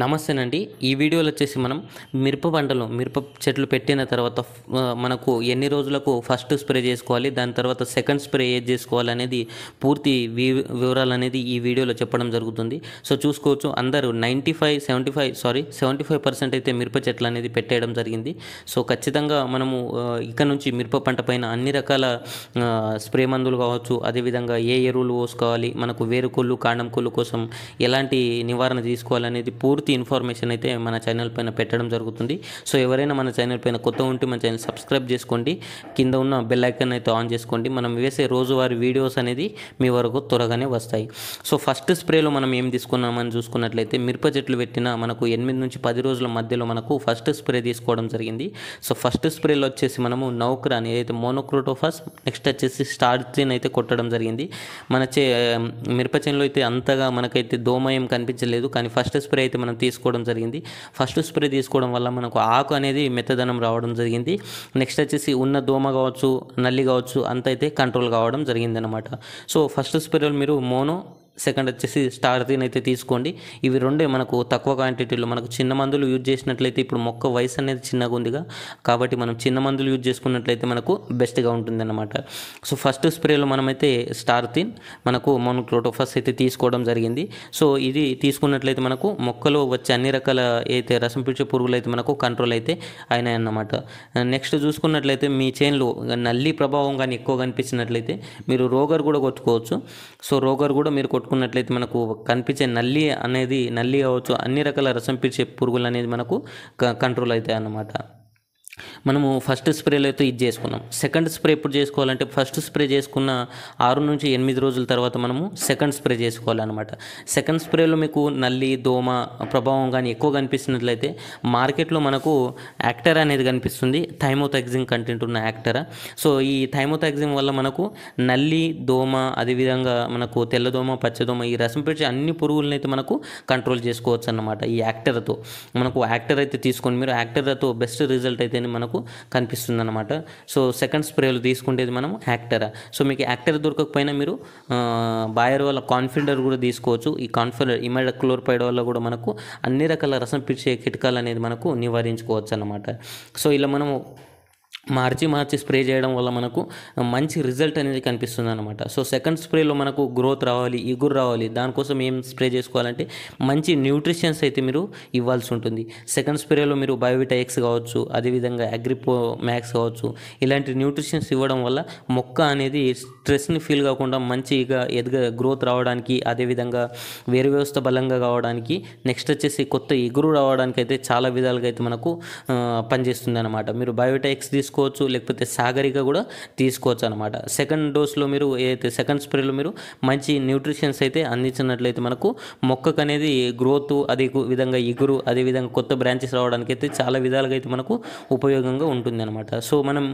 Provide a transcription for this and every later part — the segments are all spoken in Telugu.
నమస్తేనండి ఈ వీడియోలో వచ్చేసి మనం మిరప పంటలు మిరప చెట్లు పెట్టిన తర్వాత మనకు ఎన్ని రోజులకు ఫస్ట్ స్ప్రే చేసుకోవాలి దాని తర్వాత సెకండ్ స్ప్రే ఏది చేసుకోవాలి అనేది పూర్తి వివరాలు అనేది ఈ వీడియోలో చెప్పడం జరుగుతుంది సో చూసుకోవచ్చు అందరూ ninety five seventy five sorry seventy five percent అయితే మిరప చెట్లు అనేది పెట్టేయడం జరిగింది సో ఖచ్చితంగా మనము ఇక్కడ నుంచి మిరప పంట పైన అన్ని రకాల స్ప్రే మందులు కావచ్చు అదేవిధంగా ఏ ఎరువులు పోసుకోవాలి మనకు వేరుకొల్లు కాండం కొల్లు కోసం ఎలాంటి నివారణ తీసుకోవాలనేది పూర్తి పూర్తి ఇన్ఫర్మేషన్ అయితే మన ఛానల్ పైన పెట్టడం జరుగుతుంది సో ఎవరైనా మన ఛానల్ పైన కొత్త ఉంటే మన ఛానల్ సబ్స్క్రైబ్ చేసుకోండి కింద ఉన్న బెల్ ఐకాన్ అయితే ఆన్ చేసుకోండి మనం వేసే రోజువారీ వీడియోస్ అనేది మీ వరకు త్వరగానే వస్తాయి సో ఫస్ట్ స్ప్రేలో మనం ఏం తీసుకున్నామని చూసుకున్నట్లయితే మిరప చెట్లు పెట్టిన మనకు ఎనిమిది నుంచి పది రోజుల మధ్యలో మనకు ఫస్ట్ స్ప్రే తీసుకోవడం జరిగింది సో ఫస్ట్ స్ప్రేలో వచ్చేసి మనము అని ఏదైతే మోనోక్రోటోఫాస్ నెక్స్ట్ వచ్చేసి స్టార్జిన్ అయితే కొట్టడం జరిగింది మన చే మిరప చేనులో అయితే అంతగా మనకైతే దోమయం కనిపించలేదు కానీ ఫస్ట్ స్ప్రే అయితే మనం మనం తీసుకోవడం జరిగింది ఫస్ట్ స్ప్రే తీసుకోవడం వల్ల మనకు ఆకు అనేది మెత్తదనం రావడం జరిగింది నెక్స్ట్ వచ్చేసి ఉన్న దోమ కావచ్చు నల్లి కావచ్చు అంత అయితే కంట్రోల్ కావడం జరిగిందనమాట సో ఫస్ట్ స్ప్రేలో మీరు మోనో సెకండ్ వచ్చేసి స్టార్ తీన్ అయితే తీసుకోండి ఇవి రెండే మనకు తక్కువ క్వాంటిటీలో మనకు చిన్న మందులు యూజ్ చేసినట్లయితే ఇప్పుడు మొక్క వయసు అనేది చిన్నగా ఉందిగా కాబట్టి మనం చిన్న మందులు యూజ్ చేసుకున్నట్లయితే మనకు బెస్ట్గా ఉంటుందన్నమాట సో ఫస్ట్ స్ప్రేలో మనమైతే స్టార్ తీన్ మనకు మోనోక్లోటోఫస్ అయితే తీసుకోవడం జరిగింది సో ఇది తీసుకున్నట్లయితే మనకు మొక్కలో వచ్చే అన్ని రకాల అయితే రసం పిలిచే పురుగులు అయితే మనకు కంట్రోల్ అయితే అయినాయి అన్నమాట నెక్స్ట్ చూసుకున్నట్లయితే మీ చైన్లో నల్లి ప్రభావం కానీ ఎక్కువ కనిపించినట్లయితే మీరు రోగర్ కూడా కొట్టుకోవచ్చు సో రోగర్ కూడా మీరు కొట్టుకున్నట్లయితే మనకు కనిపించే నల్లి అనేది నల్లి కావచ్చు అన్ని రకాల రసం పీల్చే పురుగులు అనేది మనకు కంట్రోల్ అవుతాయి అన్నమాట మనము ఫస్ట్ స్ప్రేలో అయితే ఇది చేసుకున్నాం సెకండ్ స్ప్రే ఎప్పుడు చేసుకోవాలంటే ఫస్ట్ స్ప్రే చేసుకున్న ఆరు నుంచి ఎనిమిది రోజుల తర్వాత మనము సెకండ్ స్ప్రే చేసుకోవాలన్నమాట సెకండ్ స్ప్రేలో మీకు నల్లి దోమ ప్రభావం కానీ ఎక్కువ కనిపిస్తున్నట్లయితే మార్కెట్లో మనకు యాక్టర్ అనేది కనిపిస్తుంది థైమోథాక్సిన్ కంటెంట్ ఉన్న యాక్టర్ సో ఈ థైమోథాక్సిన్ వల్ల మనకు నల్లి దోమ అదేవిధంగా మనకు తెల్లదోమ పచ్చదోమ ఈ రసం పెట్టి అన్ని పురుగులను అయితే మనకు కంట్రోల్ చేసుకోవచ్చు అన్నమాట ఈ యాక్టర్తో మనకు యాక్టర్ అయితే తీసుకొని మీరు యాక్టర్తో బెస్ట్ రిజల్ట్ అయితే అనేది మనకు అనమాట సో సెకండ్ స్ప్రేలు తీసుకుంటేది మనం యాక్టర్ సో మీకు యాక్టర్ దొరకకపోయినా మీరు బాయర్ వల్ల కాన్ఫిడర్ కూడా తీసుకోవచ్చు ఈ కాన్ఫిడర్ ఇమెడక్లోర్పైడ్ వల్ల కూడా మనకు అన్ని రకాల రసం పిలిచే కిటకాలు అనేది మనకు నివారించుకోవచ్చు అన్నమాట సో ఇలా మనం మార్చి మార్చి స్ప్రే చేయడం వల్ల మనకు మంచి రిజల్ట్ అనేది కనిపిస్తుంది అనమాట సో సెకండ్ స్ప్రేలో మనకు గ్రోత్ రావాలి ఇగురు రావాలి దానికోసం ఏం స్ప్రే చేసుకోవాలంటే మంచి న్యూట్రిషన్స్ అయితే మీరు ఇవ్వాల్సి ఉంటుంది సెకండ్ స్ప్రేలో మీరు బయోవిటా ఎక్స్ కావచ్చు అదేవిధంగా అగ్రిపో మ్యాక్స్ కావచ్చు ఇలాంటి న్యూట్రిషన్స్ ఇవ్వడం వల్ల మొక్క అనేది స్ట్రెస్ని ఫీల్ కాకుండా మంచిగా ఎదుగా గ్రోత్ రావడానికి అదేవిధంగా వేరు వ్యవస్థ బలంగా కావడానికి నెక్స్ట్ వచ్చేసి కొత్త ఇగురు రావడానికి అయితే చాలా విధాలుగా అయితే మనకు పనిచేస్తుంది అనమాట మీరు బయోటా ఎక్స్ తీసుకు తీసుకోవచ్చు లేకపోతే సాగరిక కూడా తీసుకోవచ్చు అనమాట సెకండ్ డోస్లో మీరు ఏదైతే సెకండ్ స్ప్రేలో మీరు మంచి న్యూట్రిషన్స్ అయితే అందించినట్లయితే మనకు మొక్కకు అనేది గ్రోత్ అదే విధంగా అదే అదేవిధంగా కొత్త బ్రాంచెస్ రావడానికి అయితే చాలా విధాలుగా అయితే మనకు ఉపయోగంగా ఉంటుంది అనమాట సో మనం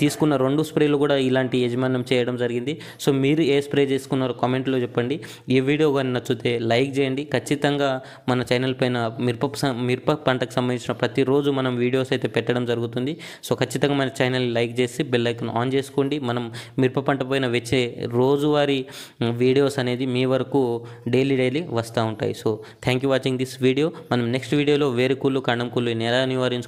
తీసుకున్న రెండు స్ప్రేలు కూడా ఇలాంటి యజమానం చేయడం జరిగింది సో మీరు ఏ స్ప్రే చేసుకున్నారో కామెంట్లో చెప్పండి ఈ వీడియో కానీ నచ్చితే లైక్ చేయండి ఖచ్చితంగా మన ఛానల్ పైన మిరప మిరప పంటకు సంబంధించిన ప్రతిరోజు మనం వీడియోస్ అయితే పెట్టడం జరుగుతుంది సో ఖచ్చితంగా మన ఛానల్ని లైక్ చేసి బెల్ ఐకన్ ఆన్ చేసుకోండి మనం మిరప పంట పైన వచ్చే రోజువారీ వీడియోస్ అనేది మీ వరకు డైలీ డైలీ వస్తూ ఉంటాయి so thank you watching this video మనం నెక్స్ట్ వీడియోలో వేరు కూళ్ళు కండం కూళ్ళు ఎలా నివారించుకో